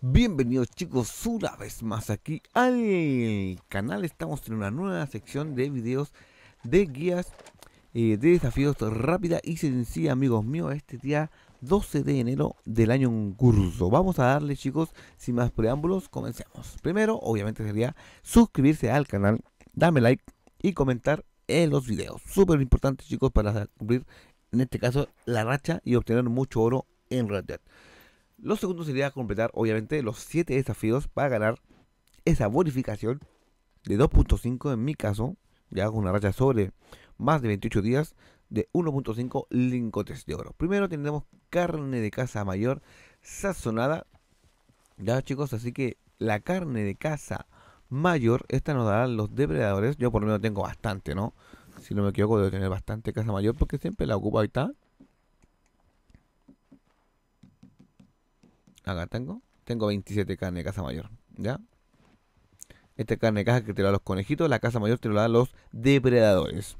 Bienvenidos chicos una vez más aquí al canal. Estamos en una nueva sección de videos de guías eh, de desafíos rápida y sencilla, amigos míos. Este día 12 de enero del año en curso. Vamos a darle, chicos, sin más preámbulos, comencemos. Primero, obviamente, sería suscribirse al canal, darme like y comentar en los videos. Súper importante, chicos, para cumplir, en este caso, la racha y obtener mucho oro en Red Lo segundo sería completar, obviamente, los 7 desafíos para ganar esa bonificación de 2.5, en mi caso, ya hago una racha sobre más de 28 días, de 1.5 lingotes de oro. Primero tendremos carne de caza mayor sazonada. Ya chicos, así que la carne de caza mayor, esta nos dará los depredadores. Yo por lo menos tengo bastante, ¿no? Si no me equivoco, debo tener bastante casa mayor porque siempre la ocupo. Ahí está. Acá tengo. Tengo 27 carne de casa mayor. ¿Ya? Esta carne de caja que te da los conejitos, la casa mayor te lo da los depredadores.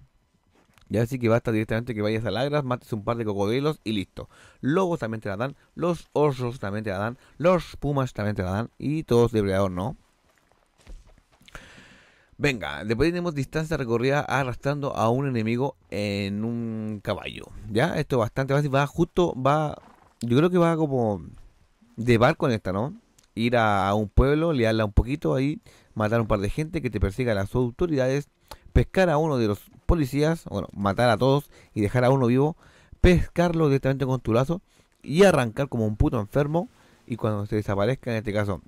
Ya así que basta directamente que vayas a lagras, mates un par de cocodrilos y listo. Lobos también te la dan, los osos también te la dan, los pumas también te la dan y todos depredadores, ¿no? Venga, después tenemos distancia recorrida arrastrando a un enemigo en un caballo. Ya, esto es bastante fácil. Va justo, va. Yo creo que va como de barco en esta, ¿no? Ir a, un pueblo, liarla un poquito ahí, matar a un par de gente que te persiga a las autoridades, pescar a uno de los policías, bueno, matar a todos y dejar a uno vivo, pescarlo directamente con tu lazo y arrancar como un puto enfermo. Y cuando se desaparezca, en este caso,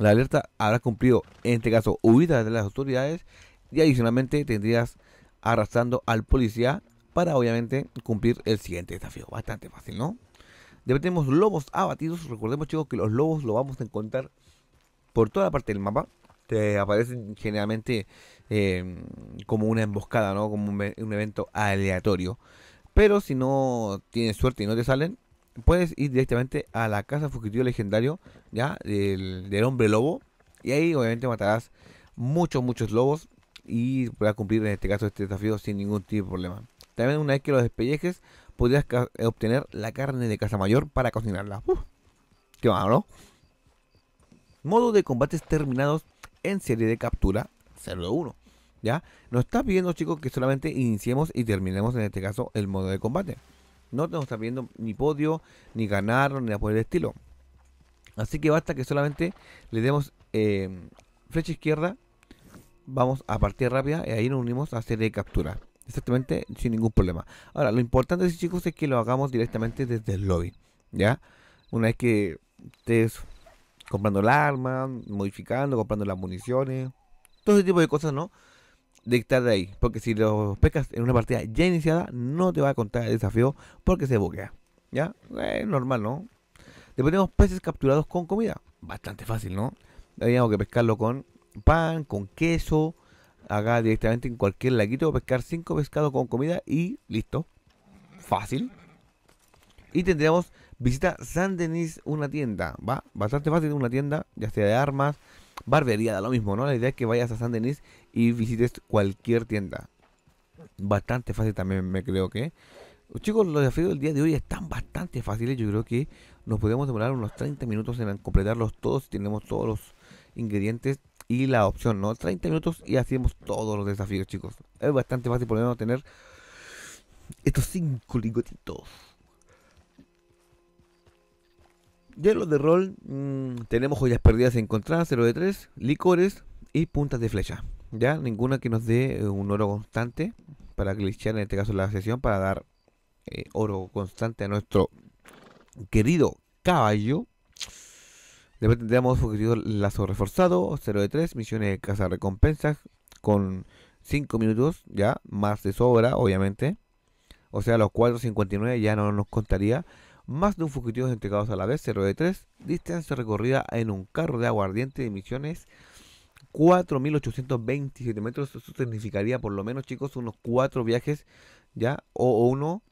la alerta habrá cumplido, en este caso, huida de las autoridades y adicionalmente tendrías arrastrando al policía para obviamente cumplir el siguiente desafío. Bastante fácil, ¿no? debemos tenemos lobos abatidos. Recordemos, chicos, que los lobos lo vamos a encontrar por toda la parte del mapa. Te aparecen generalmente em, como una emboscada, ¿no? Como un evento aleatorio. Pero si no tienes suerte y no te salen, puedes ir directamente a la casa fugitiva legendario, ¿ya? Del, hombre lobo. Y ahí obviamente matarás muchos, muchos lobos. Y podrás cumplir en este caso este desafío sin ningún tipo de problema. También una vez que los despellejes, Podrías eh, obtener la carne de casa mayor para cocinarla. Uf, qué malo, Modo de combates terminados en serie de captura 01. ¿Ya? Nos está pidiendo chicos que solamente iniciemos y terminemos en este caso el modo de combate. No nos está viendo ni podio, ni ganar, ni apoyo de estilo. Así que basta que solamente le demos eh, flecha izquierda. Vamos a partir rápida y ahí nos unimos a hacer de captura. Exactamente, sin ningún problema. Ahora, lo importante, chicos, es que lo hagamos directamente desde el lobby. ¿Ya? Una vez que estés comprando el arma, modificando, comprando las municiones, todo ese tipo de cosas, ¿no? dictar de ahí. Porque si los pescas en una partida ya iniciada, no te va a contar el desafío porque se boquea. ¿Ya? ...es eh, normal, ¿no? Después peces capturados con comida. Bastante fácil, ¿no? Teníamos que pescarlo con pan, con queso. Acá directamente en cualquier laguito, pescar 5 pescados con comida y listo. Fácil. Y tendríamos visita San Denis, una tienda. Va bastante fácil, una tienda, ya sea de armas, barbería, da lo mismo, ¿no? La idea es que vayas a San Denis y visites cualquier tienda. Bastante fácil también me creo que. Chicos, los desafíos del día de hoy están bastante fáciles. Yo creo que nos podemos demorar unos 30 minutos en completarlos todos. Tenemos todos los ingredientes y la opción, ¿no? 30 minutos y hacemos todos los desafíos, chicos. Es bastante fácil por lo menos tener estos 5 lingotitos. Ya de rol, mm, tenemos joyas perdidas encontradas, 0 de 3, licores y puntas de flecha ya ninguna que nos dé eh, un oro constante para glitchar en este caso la sesión para dar eh, oro constante a nuestro querido caballo después tendríamos pues, lazo reforzado 0 de 3 misiones de caza recompensas con 5 minutos ya más de sobra obviamente o sea los 4.59 ya no nos contaría más de un fugitivo entregados a la vez 0 de 3 distancia recorrida en un carro de aguardiente de misiones 4.827 metros. Eso significaría por lo menos, chicos, unos cuatro viajes, ¿ya? O, uno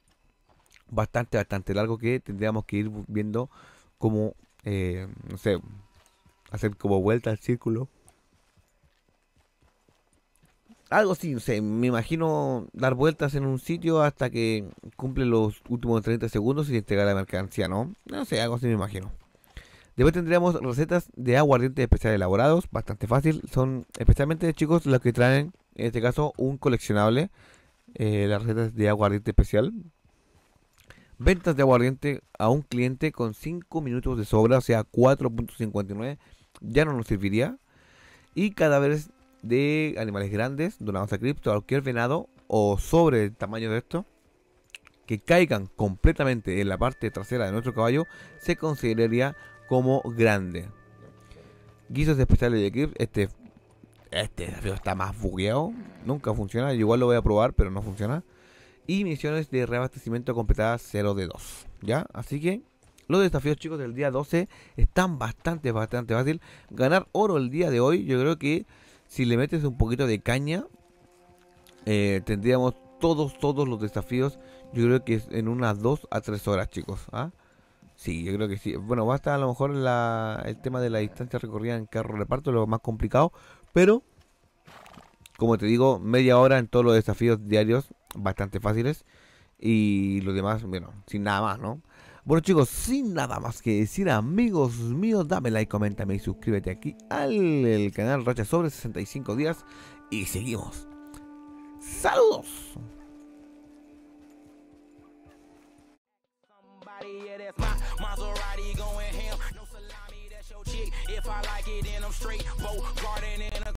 bastante, bastante largo que tendríamos que ir viendo como, eh, no sé, hacer como vuelta al círculo. Algo así, no sé, me imagino dar vueltas en un sitio hasta que cumple los últimos 30 segundos y entregar la mercancía, ¿no? No sé, algo así me imagino. Después tendríamos recetas de aguardiente especial elaborados, bastante fácil. Son especialmente chicos los que traen, en este caso, un coleccionable. Eh, las recetas de aguardiente especial. Ventas de aguardiente a un cliente con 5 minutos de sobra, o sea, 4.59, ya no nos serviría. Y cadáveres de animales grandes, donados a cripto, cualquier venado o sobre el tamaño de esto, que caigan completamente en la parte trasera de nuestro caballo, se consideraría como grande. Guisos especiales de Clips, este este desafío está más bugueado, nunca funciona, igual lo voy a probar, pero no funciona. Y misiones de reabastecimiento completadas 0 de 2, ¿ya? Así que los desafíos chicos del día 12 están bastante, bastante fácil. Ganar oro el día de hoy, yo creo que si le metes un poquito de caña, eh, tendríamos todos, todos los desafíos, yo creo que en unas 2 a 3 horas chicos, ¿ah? Sí, yo creo que sí. Bueno, va a estar a lo mejor el tema de la distancia recorrida en carro reparto, lo más complicado, pero como te digo, media hora en todos los desafíos diarios, bastante fáciles, y los demás, bueno, sin nada más, ¿no? Bueno chicos, sin nada más que decir amigos míos, dame like, coméntame y suscríbete aquí al canal Racha Sobre 65 días y seguimos. ¡Saludos! If I like it, then I'm straight. Boat garden and